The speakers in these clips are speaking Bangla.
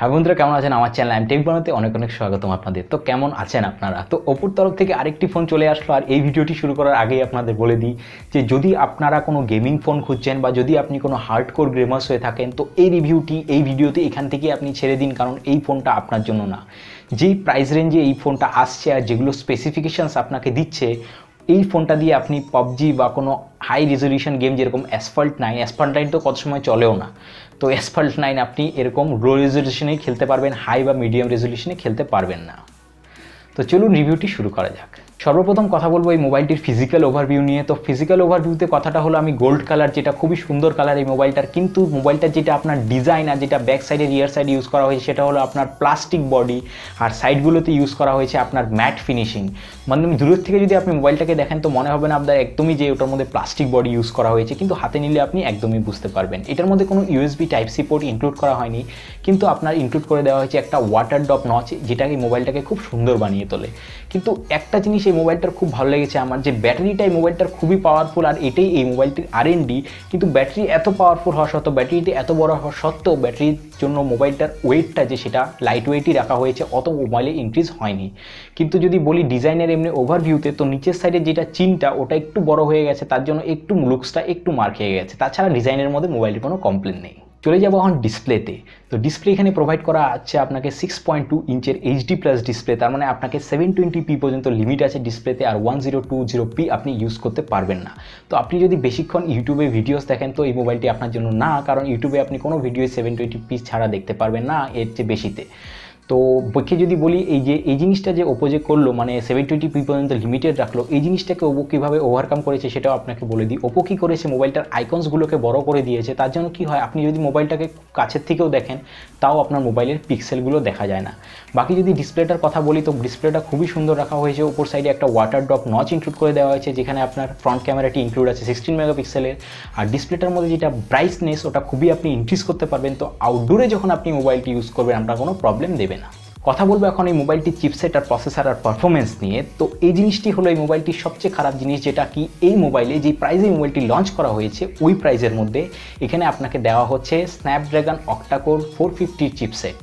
হ্যাঁ বন্ধুরা কেমন আছেন আমার চ্যানেল আমি টেক বানাতে অনেক অনেক স্বাগতম আপনাদের তো কেমন আছেন আপনারা তো ওপর তরফ থেকে আরেকটি ফোন চলে আসলো আর এই ভিডিওটি শুরু করার আগেই আপনাদের বলে দিই যে যদি আপনারা কোনো গেমিং ফোন খুঁজছেন বা যদি আপনি কোনো হার্ড কোর গ্রেমার্স হয়ে থাকেন তো এই রিভিউটি এই ভিডিওতে এখান থেকে আপনি ছেড়ে দিন কারণ এই ফোনটা আপনার জন্য না যেই প্রাইস রেঞ্জে এই ফোনটা আসছে আর যেগুলো স্পেসিফিকেশানস আপনাকে দিচ্ছে এই ফোনটা দিয়ে আপনি পাবজি বা কোনো হাই রেজলিউশন গেম যেরকম অ্যাসফল্ট নাইন অ্যাসফল্ট নাইন তো কত সময় চলেও না তো অ্যাসফল্ট নাইন আপনি এরকম লো রেজলিউশনেই খেলতে পারবেন হাই বা মিডিয়াম রেজলিউশনে খেলতে পারবেন না তো চলুন রিভিউটি শুরু করা যাক সর্বপ্রথম কথা বলবো এই মোবাইলটির ফিজিক্যাল ওভারভিউ নিয়ে তো ফিজিক্যাল ওভারভিউতে কথাটা হলো আমি গোল্ড কালার যেটা খুবই সুন্দর কালার এই মোবাইলটার কিন্তু মোবাইলটার যেটা আপনার ডিজাইন আর যেটা ব্যাক সাইডের রিয়ার সাইড ইউজ করা হয়েছে সেটা হলো আপনার প্লাস্টিক বডি আর সাইডগুলোতে ইউজ করা হয়েছে আপনার ম্যাট ফিনিশিং মানে দূরের থেকে যদি আপনি মোবাইলটাকে দেখেন তো মনে হবে না আপনার একদমই যে ওটার মধ্যে প্লাস্টিক বডি ইউজ করা হয়েছে কিন্তু হাতে নিলে আপনি একদমই বুঝতে পারবেন এটার মধ্যে কোনো USB type C port include করা হয়নি কিন্তু আপনার ইনক্লুড করে দেওয়া হয়েছে একটা ওয়াটার ড্রপ নচ যেটাকে মোবাইলটাকে খুব সুন্দর বানিয়ে তোলে কিন্তু একটা জিনিস সেই মোবাইলটার খুব ভালো লেগেছে আমার যে ব্যাটারিটাই মোবাইলটার খুবই পাওয়ারফুল আর এটাই এই মোবাইলটির আর কিন্তু ব্যাটারি এত পাওয়ারফুল হওয়া সত্ত্বেও ব্যাটারিটি এত বড় হওয়া সত্ত্বেও ব্যাটারির জন্য মোবাইলটার ওয়েটটা যে সেটা লাইট ওয়েটই রাখা হয়েছে অত মোবাইলে ইনক্রিজ হয়নি কিন্তু যদি বলি ডিজাইনের এমনি ওভারভিউতে তো নিচের সাইডে যেটা চিনটা ওটা একটু বড় হয়ে গেছে তার জন্য একটু লুকসটা একটু মার খেয়ে গেছে তাছাড়া ডিজাইনের মধ্যে মোবাইলের কোনো কমপ্লেন নেই চলে যাবো এখন ডিসপ্লেতে তো ডিসপ্লে এখানে প্রোভাইড করা আছে আপনাকে সিক্স পয়েন্ট টু ইঞ্চের এইচডি প্লাস ডিসপ্লে তার মানে আপনাকে সেভেন টোয়েন্টি পি পর্যন্ত লিমিট আছে ডিসপ্লেতে আর one zero two zero P আপনি ইউজ করতে পারবেন না তো আপনি যদি বেশিক্ষণ ইউটিউবে ভিডিওস দেখেন তো এই মোবাইলটি আপনার জন্য না কারণ ইউটিউবে আপনি কোনো ভিডিও সেভেন টোয়েন্টি পি ছাড়া দেখতে পারবেন না এর চেয়ে বেশিতে তো পক্ষে যদি বলি এই যে এই জিনিসটা যে ওপো যে করলো মানে সেভেন টোয়েন্টি পি পর্যন্ত লিমিটেড রাখলো এই জিনিসটাকে ওপো কীভাবে ওভারকাম করেছে সেটাও আপনাকে বলে দিই ওপো কী করেছে মোবাইলটার আইকনসগুলোকে বড় করে দিয়েছে তার জন্য কি হয় আপনি যদি মোবাইলটাকে কাছের থেকেও দেখেন তাও আপনার মোবাইলের পিক্সেলগুলো দেখা যায় না বাকি যদি ডিসপ্লেটার কথা বলি তো ডিসপ্লেটা খুবই সুন্দর রাখা হয়েছে ওপর সাইডে একটা ওয়াটার ড্রপ নচ ইনক্লুড করে দেওয়া হয়েছে যেখানে আপনার ফ্রন্ট ক্যামেরাটি ইনক্লুড আছে সিক্সটিন মেগাপিক্সেলের আর ডিসপ্লেটার মধ্যে যেটা ব্রাইটনেস ওটা খুবই আপনি ইনক্রিজ করতে পারবেন তো আউটডোরে যখন আপনি মোবাইলটি ইউজ করবেন আপনার কোনো প্রবলেম দেবে দেবে না কথা বলবো এখন এই মোবাইলটির চিপসেট আর প্রসেসার আর পারফরমেন্স নিয়ে তো এই জিনিসটি হলো এই মোবাইলটির সবচেয়ে খারাপ জিনিস যেটা কি এই মোবাইলে যে প্রাইজে মোবাইলটি লঞ্চ করা হয়েছে ওই প্রাইজের মধ্যে এখানে আপনাকে দেওয়া হচ্ছে স্ন্যাপড্রাগন অক্টাকোর ফোর ফিফটির চিপসেট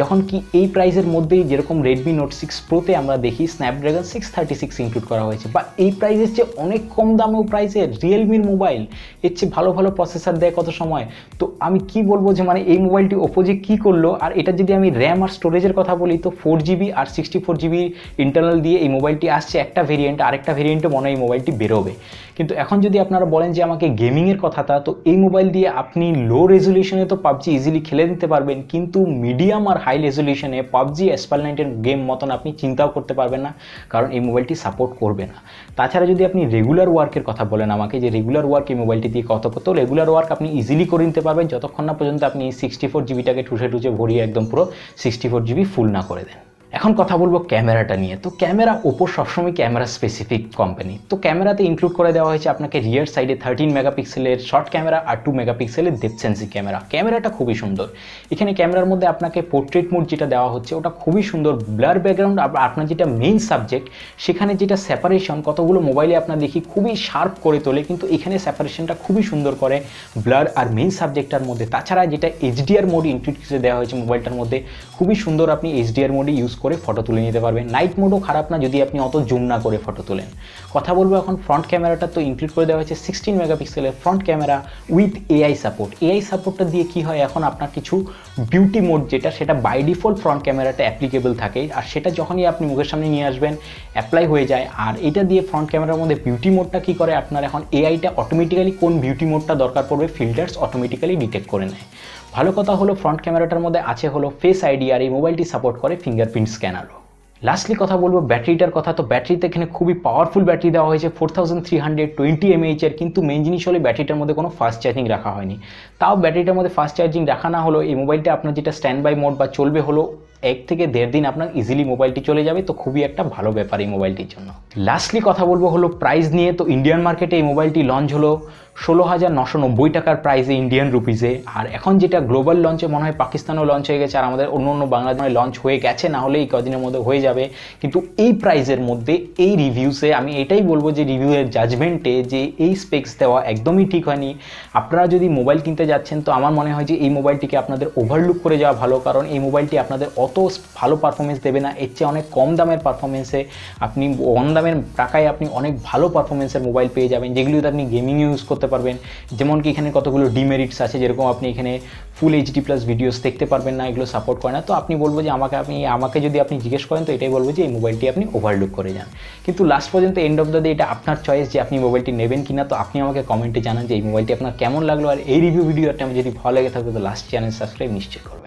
যখন কি এই প্রাইসের মধ্যেই যেরকম রেডমি নোট সিক্স প্রোতে আমরা দেখি Snapdragon six thirty six include করা হয়েছে বা এই প্রাইসের চেয়ে অনেক কম দামেও প্রাইসে রিয়েলমির মোবাইল এর চেয়ে ভালো ভালো প্রসেসর দেয় কত সময় তো আমি কি বলবো যে মানে এই মোবাইলটি ওপোজে কী করলো আর এটা যদি আমি র্যাম আর স্টোরেজের কথা বলি তো ফোর জিবি আর সিক্সটি ফোর জিবি ইন্টারনাল দিয়ে এই মোবাইলটি আসছে একটা ভেরিয়েন্ট আরেকটা ভেরিয়েন্টে মনে হয় এই মোবাইলটি বেরোবে কিন্তু এখন যদি আপনারা বলেন যে আমাকে গেমিংয়ের কথাটা তো এই মোবাইল দিয়ে আপনি লো রেজলিউশনে তো পাবজি ইজিলি খেলে নিতে পারবেন কিন্তু মিডিয়াম আর হাই রেজলিউশনে পাবজি এসপাল নাইটের গেম মতন আপনি চিন্তাও করতে পারবেন না কারণ এই মোবাইলটি সাপোর্ট করবে না তাছাড়া যদি আপনি রেগুলার ওয়ার্কের কথা বলেন আমাকে যে রেগুলার ওয়ার্ক এই মোবাইলটি দিয়ে কত কত রেগুলার ওয়ার্ক আপনি ইজিলি করে নিতে পারবেন যতক্ষণ না পর্যন্ত আপনি সিক্সটি ফোর জিবিটাকে ঠুসে ঠুসে ভরিয়ে একদম পুরো সিক্সটি ফোর জিবি ফুল না করে দেন এখন কথা বলবো ক্যামেরাটা নিয়ে তো ক্যামেরা ওপো সবসময় ক্যামেরা স্পেসিফিক কোম্পানি তো ক্যামেরাতে ইনক্লুড করে দেওয়া হয়েছে আপনাকে রিয়ার সাইডে থার্টিন মেগাপিক্সেলের শর্ট ক্যামেরা আর টু মেগাপিক্সেলের ডেপথ সেন্সিং ক্যামেরা ক্যামেরাটা খুবই সুন্দর এখানে ক্যামেরার মধ্যে আপনাকে পোর্ট্রেট মোড যেটা দেওয়া হচ্ছে ওটা খুবই সুন্দর ব্লার ব্যাকগ্রাউন্ড আপনার যেটা মেইন সাবজেক্ট সেখানে যেটা সেপারেশন কতগুলো মোবাইলে আপনার দেখি খুবই শার্প করে তোলে কিন্তু এখানে সেপারেশনটা খুবই সুন্দর করে ব্লার আর মেইন সাবজেক্টটার মধ্যে তাছাড়া যেটা এইচডিআর মোড ইনক্লুড দেওয়া হয়েছে মোবাইলটার মধ্যে খুবই সুন্দর আপনি এইচডিআর মোডে ইউজ করে ফটো তুলে নিতে পারবেন নাইট মোডও খারাপ না যদি আপনি অত জুম না করে ফটো তোলেন কথা বলবো এখন ফ্রন্ট ক্যামেরাটা তো ইনক্লুড করে দেওয়া হয়েছে সিক্সটিন মেগাপিক্সেলের front camera with AI support AI সাপোর্টটা দিয়ে কি হয় এখন আপনার কিছু বিউটি মোড যেটা সেটা বাই ডিফল্ট ফ্রন্ট ক্যামেরাটা অ্যাপ্লিকেবল থাকে আর সেটা যখনই আপনি মুখের সামনে নিয়ে আসবেন অ্যাপ্লাই হয়ে যায় আর এটা দিয়ে ফ্রন্ট ক্যামেরার মধ্যে বিউটি মোডটা কি করে আপনার এখন এআইটা অটোমেটিক্যালি কোন বিউটি মোডটা দরকার পড়বে ফিল্টার্স অটোমেটিক্যালি ডিটেক্ট করে নেয় ভালো কথা হলো ফ্রন্ট ক্যামেরাটার মধ্যে আছে হলো ফেস আইডি আর এই মোবাইলটি সাপোর্ট করে ফিঙ্গারপ্রিন্ট স্ক্যানারও লাস্টলি কথা বলবো ব্যাটারিটার কথা তো ব্যাটারিতে এখানে খুবই পাওয়ারফুল ব্যাটারি দেওয়া হয়েছে four thousand three hundred twenty এর কিন্তু মেন জিনিস হলে ব্যাটারিটার মধ্যে কোনো ফাস্ট চার্জিং রাখা হয়নি তাও ব্যাটারিটার মধ্যে ফাস্ট চার্জিং রাখা না হলো এই মোবাইলটা আপনার যেটা স্ট্যান্ড বাই মোড বা চলবে হলো এক থেকে দেড় দিন আপনার ইজিলি মোবাইলটি চলে যাবে তো খুবই একটা ভালো ব্যাপার এই মোবাইলটির জন্য লাস্টলি কথা বলবো হলো প্রাইস নিয়ে তো ইন্ডিয়ান মার্কেটে এই মোবাইলটি লঞ্চ হলো ষোলো হাজার নশো নব্বই টাকার প্রাইসে ইন্ডিয়ান রুপিজে আর এখন যেটা গ্লোবাল লঞ্চে মনে হয় পাকিস্তানও লঞ্চ হয়ে গেছে আর আমাদের অন্য অন্য বাংলাদেশে লঞ্চ হয়ে গেছে না হলে এই কদিনের মধ্যে হয়ে যাবে কিন্তু এই প্রাইজের মধ্যে এই রিভিউসে আমি এটাই বলবো যে রিভিউয়ের জাজমেন্টে যে এই স্পেক্স দেওয়া একদমই ঠিক হয়নি আপনারা যদি মোবাইল কিনতে যাচ্ছেন তো আমার মনে হয় যে এই মোবাইলটিকে আপনাদের ওভারলুক করে যাওয়া ভালো কারণ এই মোবাইলটি আপনাদের অত ভালো পারফরমেন্স দেবে না এর চেয়ে অনেক কম দামের পারফরমেন্সে আপনি কম দামের টাকায় আপনি অনেক ভালো পারফরমেন্সের মোবাইল পেয়ে যাবেন যেগুলিতে আপনি গেমিং ইউজ করতে করতে পারবেন যেমন কি এখানে কতগুলো ডিমেরিটস আছে যেরকম আপনি এখানে ফুল এইচডি প্লাস ভিডিওস দেখতে পারবেন না এগুলো সাপোর্ট করে না তো আপনি বলবো যে আমাকে আপনি আমাকে যদি আপনি জিজ্ঞেস করেন তো এটাই বলবো যে এই মোবাইলটি আপনি ওভারলুক করে যান কিন্তু লাস্ট পর্যন্ত এন্ড অফ দ্য ডে এটা আপনার চয়েস যে আপনি মোবাইলটি নেবেন কি না তো আপনি আমাকে কমেন্টে জানান যে এই মোবাইলটি আপনার কেমন লাগলো আর এই রিভিউ ভিডিওটা আমি যদি ভালো লেগে থাকবে তো লাস্ট চ্যানেল সাবস্ক্রাইব নিশ্চয়ই করবেন